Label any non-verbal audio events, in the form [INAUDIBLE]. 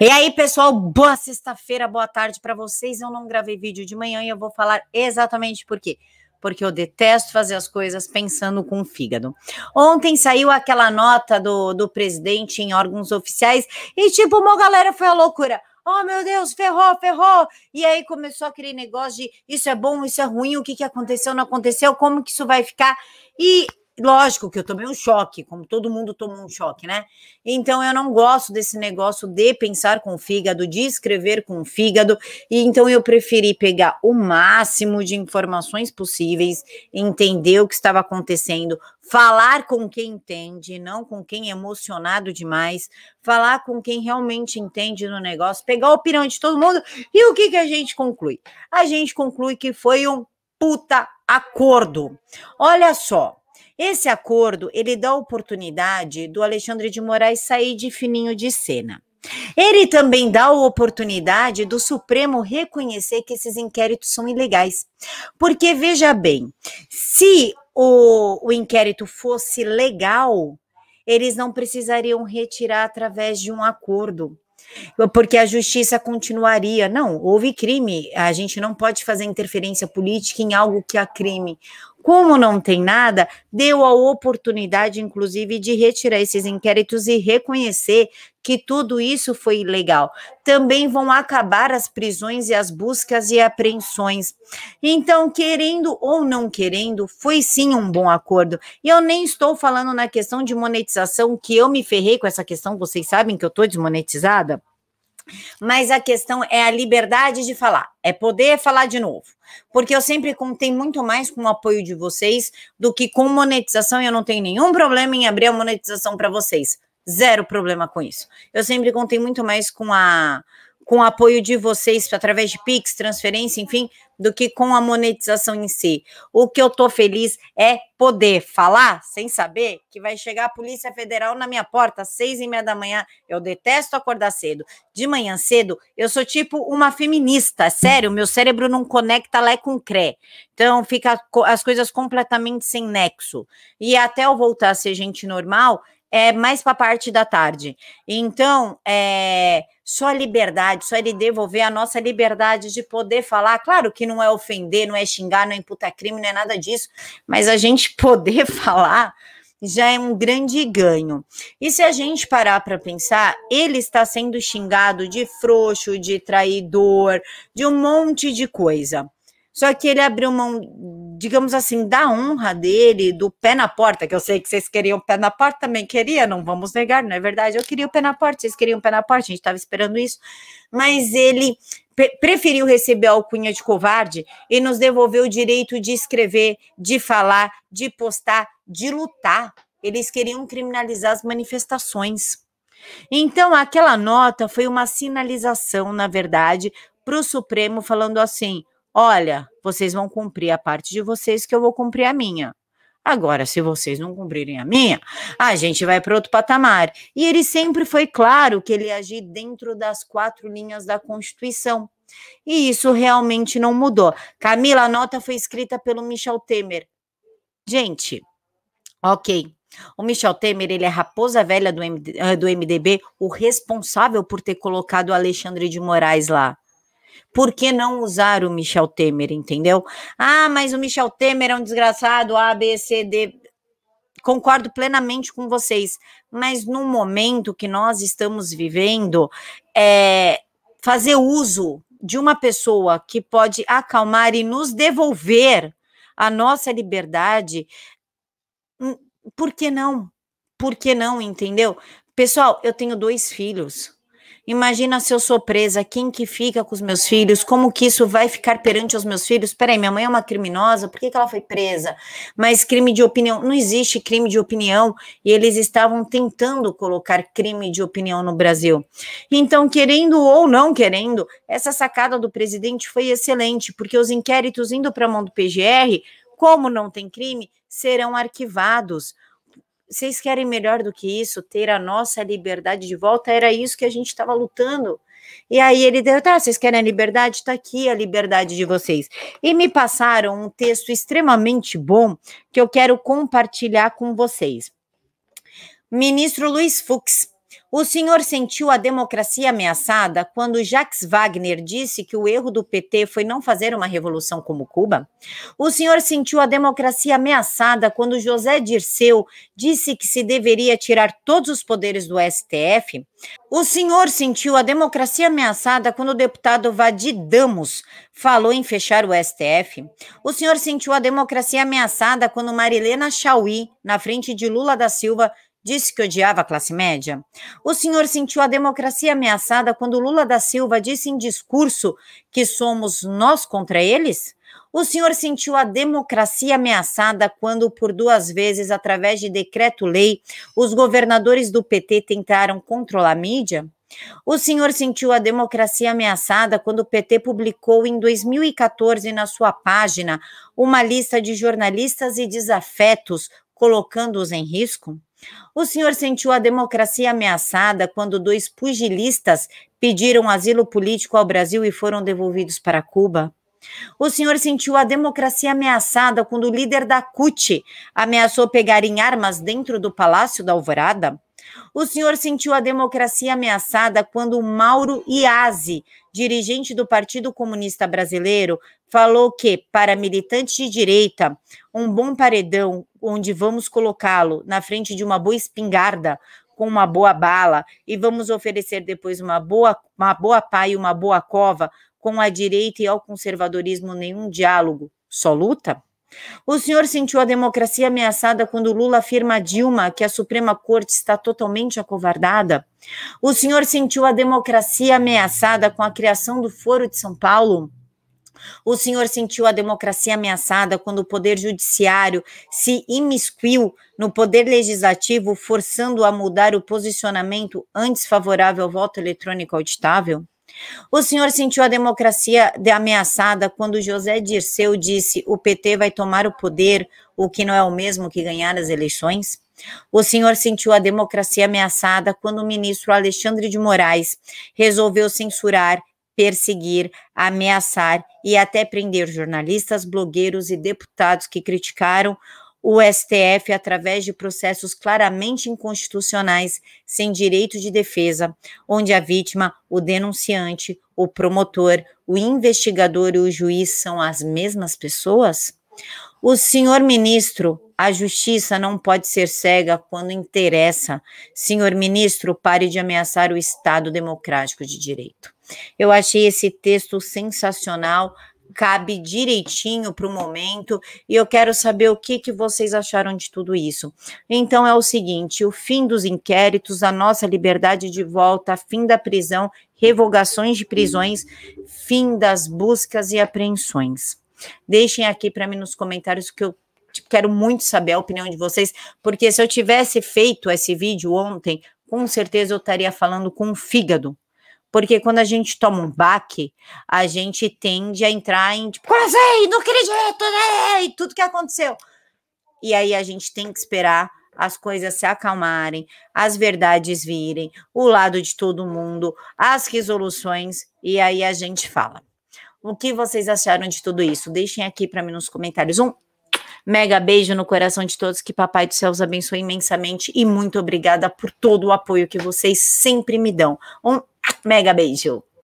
E aí, pessoal, boa sexta-feira, boa tarde para vocês. Eu não gravei vídeo de manhã e eu vou falar exatamente por quê. Porque eu detesto fazer as coisas pensando com o fígado. Ontem saiu aquela nota do, do presidente em órgãos oficiais e, tipo, uma galera foi a loucura. Oh, meu Deus, ferrou, ferrou. E aí começou aquele negócio de isso é bom, isso é ruim, o que, que aconteceu, não aconteceu, como que isso vai ficar. E Lógico que eu tomei um choque, como todo mundo tomou um choque, né? Então eu não gosto desse negócio de pensar com o fígado, de escrever com o fígado, e então eu preferi pegar o máximo de informações possíveis, entender o que estava acontecendo, falar com quem entende, não com quem é emocionado demais, falar com quem realmente entende no negócio, pegar a opinião de todo mundo. E o que, que a gente conclui? A gente conclui que foi um puta acordo. Olha só, esse acordo ele dá a oportunidade do Alexandre de Moraes sair de fininho de cena. Ele também dá a oportunidade do Supremo reconhecer que esses inquéritos são ilegais. Porque, veja bem, se o, o inquérito fosse legal, eles não precisariam retirar através de um acordo. Porque a justiça continuaria. Não, houve crime. A gente não pode fazer interferência política em algo que há crime. Como não tem nada, deu a oportunidade, inclusive, de retirar esses inquéritos e reconhecer que tudo isso foi ilegal. Também vão acabar as prisões e as buscas e apreensões. Então, querendo ou não querendo, foi sim um bom acordo. E eu nem estou falando na questão de monetização, que eu me ferrei com essa questão, vocês sabem que eu estou desmonetizada mas a questão é a liberdade de falar, é poder falar de novo. Porque eu sempre contei muito mais com o apoio de vocês do que com monetização, e eu não tenho nenhum problema em abrir a monetização para vocês. Zero problema com isso. Eu sempre contei muito mais com a com o apoio de vocês, através de Pix, transferência, enfim, do que com a monetização em si. O que eu tô feliz é poder falar sem saber que vai chegar a Polícia Federal na minha porta às seis e meia da manhã. Eu detesto acordar cedo. De manhã cedo, eu sou tipo uma feminista, é sério, meu cérebro não conecta lá com cré. Então, fica as coisas completamente sem nexo. E até eu voltar a ser gente normal, é mais para a parte da tarde. Então, é, só liberdade, só ele devolver a nossa liberdade de poder falar. Claro que não é ofender, não é xingar, não é imputar crime, não é nada disso, mas a gente [LAUGHS] poder falar já é um grande ganho. E se a gente parar para pensar, ele está sendo xingado de frouxo, de traidor, de um monte de coisa. Só que ele abriu mão, digamos assim, da honra dele, do pé na porta, que eu sei que vocês queriam pé na porta, também queria, não vamos negar, não é verdade? Eu queria o pé na porta, vocês queriam o pé na porta, a gente estava esperando isso. Mas ele preferiu receber a alcunha de covarde e nos devolveu o direito de escrever, de falar, de postar, de lutar. Eles queriam criminalizar as manifestações. Então, aquela nota foi uma sinalização, na verdade, para o Supremo falando assim: Olha, vocês vão cumprir a parte de vocês que eu vou cumprir a minha. Agora, se vocês não cumprirem a minha, a gente vai para outro patamar. E ele sempre foi claro que ele agiu dentro das quatro linhas da Constituição. E isso realmente não mudou. Camila, a nota foi escrita pelo Michel Temer. Gente, ok. O Michel Temer, ele é raposa velha do, MD, eh, do MDB, o responsável por ter colocado o Alexandre de Moraes lá. Por que não usar o Michel Temer, entendeu? Ah, mas o Michel Temer é um desgraçado, A, B, C, D. Concordo plenamente com vocês, mas no momento que nós estamos vivendo, é, fazer uso de uma pessoa que pode acalmar e nos devolver a nossa liberdade, hum, por que não? Por que não, entendeu? Pessoal, eu tenho dois filhos. Imagina se eu sou presa, quem que fica com os meus filhos, como que isso vai ficar perante os meus filhos? Peraí, minha mãe é uma criminosa, por que, que ela foi presa? Mas crime de opinião, não existe crime de opinião, e eles estavam tentando colocar crime de opinião no Brasil. Então, querendo ou não querendo, essa sacada do presidente foi excelente, porque os inquéritos indo para a mão do PGR, como não tem crime, serão arquivados vocês querem melhor do que isso, ter a nossa liberdade de volta, era isso que a gente estava lutando. E aí ele deu, tá, vocês querem a liberdade? Está aqui a liberdade de vocês. E me passaram um texto extremamente bom que eu quero compartilhar com vocês. Ministro Luiz Fux, o senhor sentiu a democracia ameaçada quando Jacques Wagner disse que o erro do PT foi não fazer uma revolução como Cuba? O senhor sentiu a democracia ameaçada quando José Dirceu disse que se deveria tirar todos os poderes do STF? O senhor sentiu a democracia ameaçada quando o deputado Vadidamos falou em fechar o STF? O senhor sentiu a democracia ameaçada quando Marilena Chauí, na frente de Lula da Silva, Disse que odiava a classe média? O senhor sentiu a democracia ameaçada quando Lula da Silva disse em discurso que somos nós contra eles? O senhor sentiu a democracia ameaçada quando, por duas vezes, através de decreto-lei, os governadores do PT tentaram controlar a mídia? O senhor sentiu a democracia ameaçada quando o PT publicou em 2014 na sua página uma lista de jornalistas e desafetos colocando-os em risco? O senhor sentiu a democracia ameaçada quando dois pugilistas pediram asilo político ao Brasil e foram devolvidos para Cuba? O senhor sentiu a democracia ameaçada quando o líder da CUT ameaçou pegar em armas dentro do Palácio da Alvorada? O senhor sentiu a democracia ameaçada quando Mauro Iazzi, dirigente do Partido Comunista Brasileiro, falou que, para militantes de direita, um bom paredão onde vamos colocá-lo na frente de uma boa espingarda com uma boa bala e vamos oferecer depois uma boa uma boa pá e uma boa cova com a direita e ao conservadorismo nenhum diálogo, só luta? O senhor sentiu a democracia ameaçada quando Lula afirma a Dilma que a Suprema Corte está totalmente acovardada? O senhor sentiu a democracia ameaçada com a criação do Foro de São Paulo? O senhor sentiu a democracia ameaçada quando o poder judiciário se imiscuiu no poder legislativo, forçando a mudar o posicionamento antes favorável ao voto eletrônico auditável? O senhor sentiu a democracia ameaçada quando José Dirceu disse: "O PT vai tomar o poder", o que não é o mesmo que ganhar as eleições? O senhor sentiu a democracia ameaçada quando o ministro Alexandre de Moraes resolveu censurar perseguir, ameaçar e até prender jornalistas, blogueiros e deputados que criticaram o STF através de processos claramente inconstitucionais, sem direito de defesa, onde a vítima, o denunciante, o promotor, o investigador e o juiz são as mesmas pessoas? O senhor ministro a justiça não pode ser cega quando interessa. Senhor ministro, pare de ameaçar o Estado democrático de direito. Eu achei esse texto sensacional, cabe direitinho para o momento e eu quero saber o que, que vocês acharam de tudo isso. Então é o seguinte: o fim dos inquéritos, a nossa liberdade de volta, fim da prisão, revogações de prisões, fim das buscas e apreensões. Deixem aqui para mim nos comentários que eu Tipo, quero muito saber a opinião de vocês, porque se eu tivesse feito esse vídeo ontem, com certeza eu estaria falando com o fígado. Porque quando a gente toma um baque, a gente tende a entrar em tipo, sei, assim? não acredito, né? E tudo que aconteceu. E aí a gente tem que esperar as coisas se acalmarem, as verdades virem, o lado de todo mundo, as resoluções, e aí a gente fala. O que vocês acharam de tudo isso? Deixem aqui para mim nos comentários um Mega beijo no coração de todos, que Papai dos Céus abençoe imensamente e muito obrigada por todo o apoio que vocês sempre me dão. Um mega beijo!